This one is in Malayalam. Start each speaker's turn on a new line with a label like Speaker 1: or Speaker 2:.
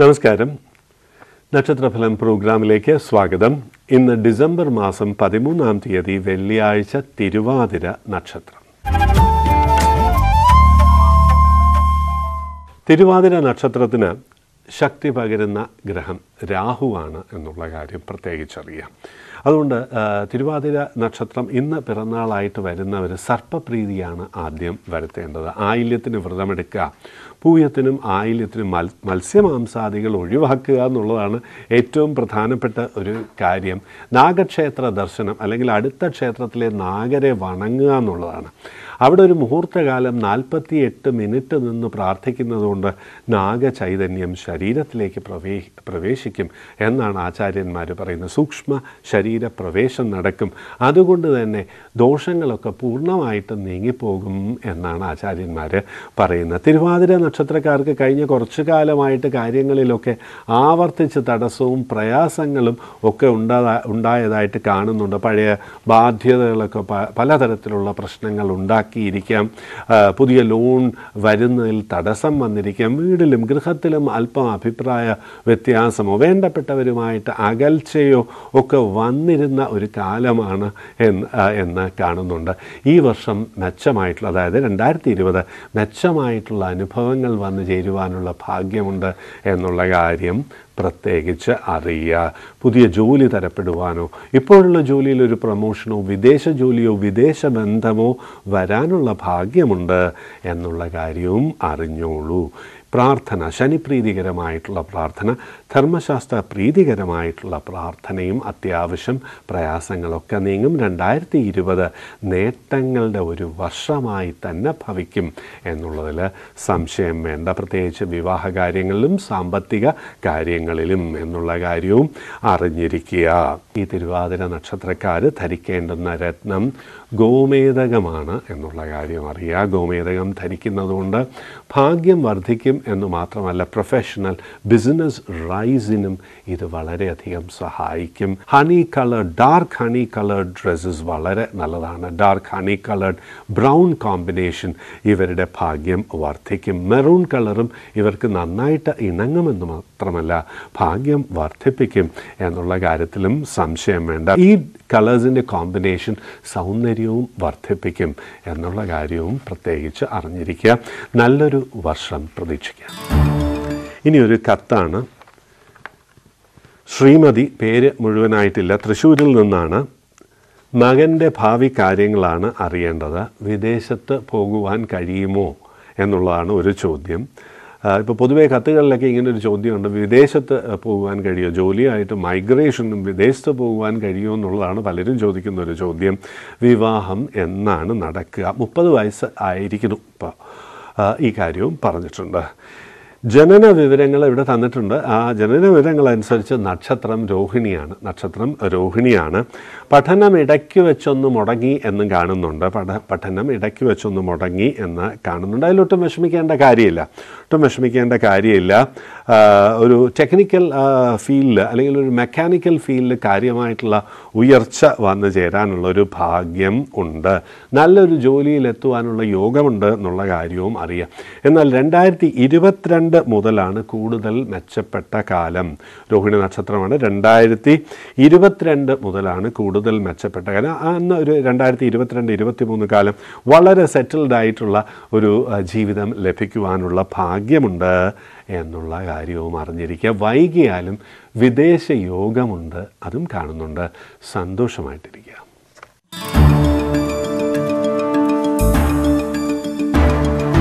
Speaker 1: നമസ്കാരം നക്ഷത്രഫലം പ്രോഗ്രാമിലേക്ക് സ്വാഗതം ഇന്ന് ഡിസംബർ മാസം പതിമൂന്നാം തീയതി വെള്ളിയാഴ്ച തിരുവാതിര നക്ഷത്രം തിരുവാതിര നക്ഷത്രത്തിന് ശക്തി പകരുന്ന ഗ്രഹം രാഹുവാണ് എന്നുള്ള കാര്യം പ്രത്യേകിച്ചറിയാം അതുകൊണ്ട് തിരുവാതിര നക്ഷത്രം ഇന്ന് പിറന്നാളായിട്ട് വരുന്നവർ സർപ്പപ്രീതിയാണ് ആദ്യം വരുത്തേണ്ടത് ആയില്യത്തിന് വ്രതമെടുക്കുക പൂയത്തിനും ആയില്യത്തിനും മത്സ്യമാംസാദികൾ ഒഴിവാക്കുക എന്നുള്ളതാണ് ഏറ്റവും പ്രധാനപ്പെട്ട ഒരു കാര്യം നാഗക്ഷേത്ര ദർശനം അല്ലെങ്കിൽ അടുത്ത ക്ഷേത്രത്തിലെ നാഗരെ വണങ്ങുക എന്നുള്ളതാണ് അവിടെ ഒരു മുഹൂർത്തകാലം നാൽപ്പത്തി എട്ട് മിനിറ്റ് നിന്ന് പ്രാർത്ഥിക്കുന്നതുകൊണ്ട് നാഗചൈതന്യം ശരീരത്തിലേക്ക് പ്രവേ പ്രവേശിക്കും എന്നാണ് ആചാര്യന്മാർ പറയുന്നത് സൂക്ഷ്മ ശരീര നടക്കും അതുകൊണ്ട് തന്നെ ദോഷങ്ങളൊക്കെ പൂർണ്ണമായിട്ട് നീങ്ങിപ്പോകും എന്നാണ് ആചാര്യന്മാർ പറയുന്നത് തിരുവാതിര നക്ഷത്രക്കാർക്ക് കഴിഞ്ഞ കുറച്ചു കാലമായിട്ട് കാര്യങ്ങളിലൊക്കെ ആവർത്തിച്ച് തടസ്സവും പ്രയാസങ്ങളും ഒക്കെ ഉണ്ടാ ഉണ്ടായതായിട്ട് കാണുന്നുണ്ട് പഴയ ബാധ്യതകളൊക്കെ പലതരത്തിലുള്ള പ്രശ്നങ്ങൾ ഉണ്ടാക്കിയിരിക്കാം പുതിയ ലോൺ വരുന്നതിൽ തടസ്സം വന്നിരിക്കാം വീടിലും ഗൃഹത്തിലും അല്പം അഭിപ്രായ വ്യത്യാസമോ വേണ്ടപ്പെട്ടവരുമായിട്ട് അകൽച്ചയോ ഒക്കെ വന്നിരുന്ന ഒരു കാലമാണ് എന്ന് കാണുന്നുണ്ട് ഈ വർഷം മെച്ചമായിട്ടുള്ള അതായത് രണ്ടായിരത്തി ഇരുപത് മെച്ചമായിട്ടുള്ള അനുഭവങ്ങൾ ഗുണങ്ങൾ വന്നു ചേരുവാനുള്ള ഭാഗ്യമുണ്ട് എന്നുള്ള കാര്യം പ്രത്യേകിച്ച് അറിയുക പുതിയ ജോലി തരപ്പെടുവാനോ ഇപ്പോഴുള്ള ജോലിയിൽ ഒരു പ്രൊമോഷനോ വിദേശ ജോലിയോ വിദേശ ബന്ധമോ വരാനുള്ള ഭാഗ്യമുണ്ട് എന്നുള്ള കാര്യവും അറിഞ്ഞോളൂ പ്രാർത്ഥന ശനിപ്രീതികരമായിട്ടുള്ള പ്രാർത്ഥന ധർമ്മശാസ്ത്ര പ്രീതികരമായിട്ടുള്ള പ്രാർത്ഥനയും അത്യാവശ്യം പ്രയാസങ്ങളൊക്കെ നീങ്ങും രണ്ടായിരത്തി ഇരുപത് നേട്ടങ്ങളുടെ ഒരു വർഷമായി തന്നെ ഭവിക്കും എന്നുള്ളതിൽ സംശയം വേണ്ട പ്രത്യേകിച്ച് വിവാഹ കാര്യങ്ങളിലും സാമ്പത്തിക കാര്യങ്ങളിലും എന്നുള്ള കാര്യവും അറിഞ്ഞിരിക്കുക ഈ തിരുവാതിര നക്ഷത്രക്കാർ ധരിക്കേണ്ടുന്ന രത്നം ഗോമേതകമാണ് എന്നുള്ള കാര്യം അറിയുക ഗോമേതകം ധരിക്കുന്നതുകൊണ്ട് ഭാഗ്യം വർദ്ധിക്കും കരിയറിലും എന്ന് മാത്രമല്ല പ്രൊഫഷണൽ ബിസിനസ് റൈസിനും ഇത് വളരെയധികം സഹായിക്കും honey coloured dark honey coloured dresses വളരെ നല്ലതാണ് dark honey coloured brown combination ഇവരുടെ ഭാഗ്യം വർദ്ധിക്കും മെറൂൺ കളറും ഇവർക്ക് നന്നായിട്ട് ഇണങ്ങുമെന്ന് മാത്രമല്ല ഭാഗ്യം വർദ്ധിപ്പിക്കും എന്നുള്ള കാര്യത്തിലും സംശയം വേണ്ട ഈ കളേഴ്സിൻ്റെ കോമ്പിനേഷൻ സൗന്ദര്യവും വർദ്ധിപ്പിക്കും എന്നുള്ള കാര്യവും പ്രത്യേകിച്ച് അറിഞ്ഞിരിക്കുക നല്ലൊരു വർഷം പ്രതീക്ഷ സൂക്ഷിക്കാം ഇനി ഒരു കത്താണ് ശ്രീമതി പേര് മുഴുവനായിട്ടില്ല തൃശ്ശൂരിൽ നിന്നാണ് മകൻ്റെ ഭാവി കാര്യങ്ങളാണ് അറിയേണ്ടത് വിദേശത്ത് പോകുവാൻ കഴിയുമോ എന്നുള്ളതാണ് ഒരു ചോദ്യം ഇപ്പോൾ പൊതുവേ കത്തുകളിലൊക്കെ ഇങ്ങനെ ഒരു ചോദ്യമുണ്ട് വിദേശത്ത് പോകുവാൻ കഴിയുമോ ജോലിയായിട്ട് മൈഗ്രേഷനും വിദേശത്ത് പോകുവാൻ കഴിയുമോ എന്നുള്ളതാണ് പലരും ചോദിക്കുന്ന ഒരു ചോദ്യം വിവാഹം എന്നാണ് നടക്കുക മുപ്പത് വയസ്സ് ആയിരിക്കുന്നു ഇപ്പോൾ ഈ കാര്യവും പറഞ്ഞിട്ടുണ്ട് ജനന വിവരങ്ങൾ ഇവിടെ തന്നിട്ടുണ്ട് ആ ജനന വിവരങ്ങൾ അനുസരിച്ച് നക്ഷത്രം രോഹിണിയാണ് നക്ഷത്രം രോഹിണിയാണ് പഠനം ഇടയ്ക്ക് വെച്ചൊന്ന് മുടങ്ങി എന്നും കാണുന്നുണ്ട് പഠ പഠനം ഇടയ്ക്ക് വെച്ചൊന്ന് മുടങ്ങി എന്ന് കാണുന്നുണ്ട് അതിലൊട്ടും വിഷമിക്കേണ്ട കാര്യമില്ല ഒട്ടും വിഷമിക്കേണ്ട കാര്യമില്ല ഒരു ടെക്നിക്കൽ ഫീൽഡിൽ അല്ലെങ്കിൽ ഒരു മെക്കാനിക്കൽ ഫീൽഡിൽ കാര്യമായിട്ടുള്ള ഉയർച്ച വന്നു ചേരാനുള്ള ഒരു ഭാഗ്യം ഉണ്ട് നല്ലൊരു ജോലിയിലെത്തുവാനുള്ള യോഗമുണ്ട് എന്നുള്ള കാര്യവും അറിയാം എന്നാൽ രണ്ടായിരത്തി ഇരുപത്തിരണ്ട് പന്ത്രണ്ട് മുതലാണ് കൂടുതൽ മെച്ചപ്പെട്ട കാലം രോഹിണി നക്ഷത്രമാണ് രണ്ടായിരത്തി ഇരുപത്തിരണ്ട് മുതലാണ് കൂടുതൽ മെച്ചപ്പെട്ട കാലം അന്ന് ഒരു രണ്ടായിരത്തി ഇരുപത്തിരണ്ട് ഇരുപത്തി മൂന്ന് കാലം വളരെ സെറ്റിൽഡ് ആയിട്ടുള്ള ഒരു ജീവിതം ലഭിക്കുവാനുള്ള ഭാഗ്യമുണ്ട് എന്നുള്ള കാര്യവും അറിഞ്ഞിരിക്കുക വൈകിയാലും വിദേശ യോഗമുണ്ട് അതും കാണുന്നുണ്ട് സന്തോഷമായിട്ടിരിക്കുക